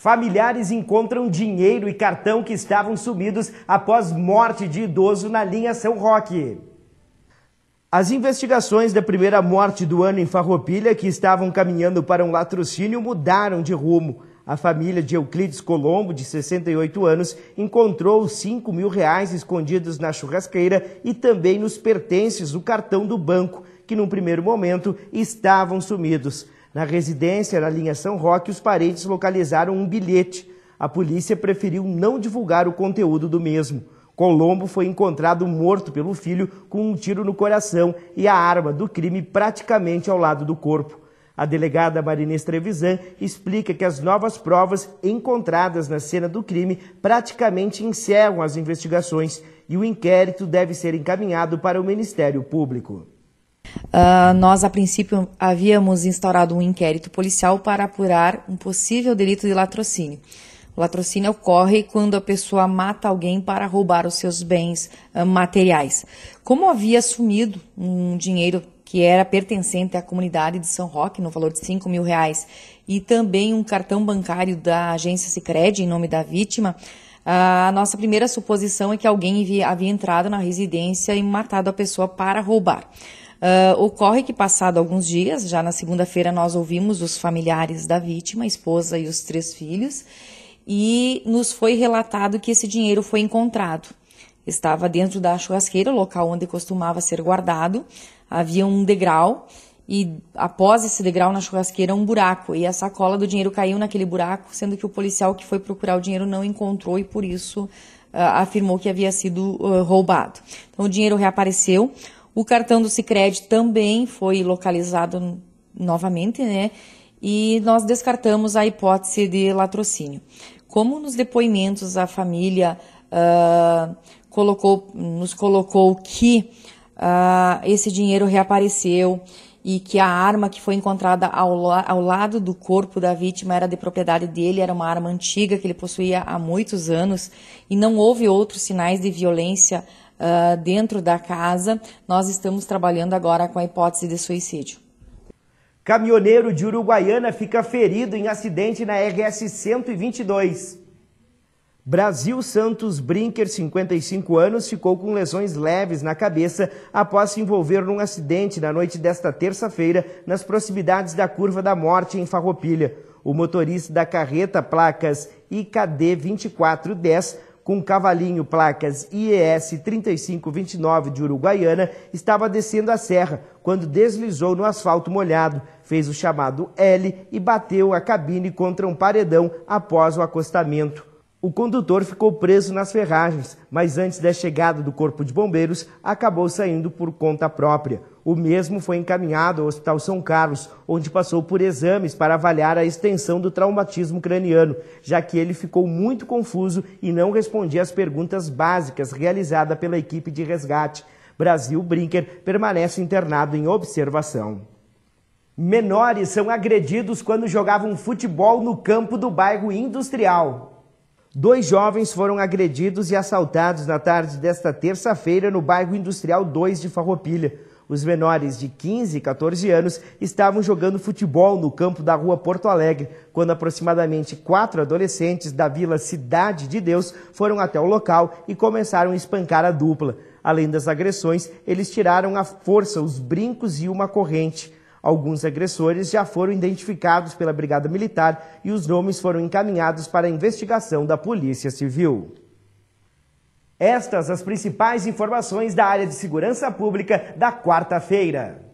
Familiares encontram dinheiro e cartão que estavam sumidos após morte de idoso na linha São Roque. As investigações da primeira morte do ano em Farroupilha, que estavam caminhando para um latrocínio, mudaram de rumo. A família de Euclides Colombo, de 68 anos, encontrou 5 mil reais escondidos na churrasqueira e também nos pertences do cartão do banco, que num primeiro momento estavam sumidos. Na residência, na linha São Roque, os parentes localizaram um bilhete. A polícia preferiu não divulgar o conteúdo do mesmo. Colombo foi encontrado morto pelo filho com um tiro no coração e a arma do crime praticamente ao lado do corpo. A delegada Marinês Trevisan explica que as novas provas encontradas na cena do crime praticamente encerram as investigações e o inquérito deve ser encaminhado para o Ministério Público. Uh, nós, a princípio, havíamos instaurado um inquérito policial para apurar um possível delito de latrocínio. O latrocínio ocorre quando a pessoa mata alguém para roubar os seus bens uh, materiais. Como havia assumido um dinheiro que era pertencente à comunidade de São Roque, no valor de 5 mil reais, e também um cartão bancário da agência Sicredi em nome da vítima, a nossa primeira suposição é que alguém havia entrado na residência e matado a pessoa para roubar. Uh, ocorre que, passado alguns dias, já na segunda-feira, nós ouvimos os familiares da vítima, a esposa e os três filhos, e nos foi relatado que esse dinheiro foi encontrado. Estava dentro da churrasqueira, local onde costumava ser guardado, havia um degrau e após esse degrau na churrasqueira um buraco e a sacola do dinheiro caiu naquele buraco, sendo que o policial que foi procurar o dinheiro não encontrou e por isso uh, afirmou que havia sido uh, roubado. Então o dinheiro reapareceu. O cartão do Sicredi também foi localizado novamente, né? E nós descartamos a hipótese de latrocínio. Como nos depoimentos a família uh, colocou, nos colocou que uh, esse dinheiro reapareceu e que a arma que foi encontrada ao, ao lado do corpo da vítima era de propriedade dele, era uma arma antiga que ele possuía há muitos anos e não houve outros sinais de violência uh, dentro da casa, nós estamos trabalhando agora com a hipótese de suicídio. Caminhoneiro de Uruguaiana fica ferido em acidente na RS 122. Brasil Santos Brinker, 55 anos, ficou com lesões leves na cabeça após se envolver num acidente na noite desta terça-feira nas proximidades da Curva da Morte, em Farroupilha. O motorista da carreta placas IKD 2410 com cavalinho placas IES 3529 de Uruguaiana, estava descendo a serra quando deslizou no asfalto molhado, fez o chamado L e bateu a cabine contra um paredão após o acostamento. O condutor ficou preso nas ferragens, mas antes da chegada do Corpo de Bombeiros, acabou saindo por conta própria. O mesmo foi encaminhado ao Hospital São Carlos, onde passou por exames para avaliar a extensão do traumatismo craniano, já que ele ficou muito confuso e não respondia às perguntas básicas realizadas pela equipe de resgate. Brasil Brinker permanece internado em observação. Menores são agredidos quando jogavam futebol no campo do bairro industrial. Dois jovens foram agredidos e assaltados na tarde desta terça-feira no bairro Industrial 2 de Farroupilha. Os menores de 15 e 14 anos estavam jogando futebol no campo da rua Porto Alegre, quando aproximadamente quatro adolescentes da vila Cidade de Deus foram até o local e começaram a espancar a dupla. Além das agressões, eles tiraram à força os brincos e uma corrente. Alguns agressores já foram identificados pela Brigada Militar e os nomes foram encaminhados para a investigação da Polícia Civil. Estas as principais informações da área de segurança pública da quarta-feira.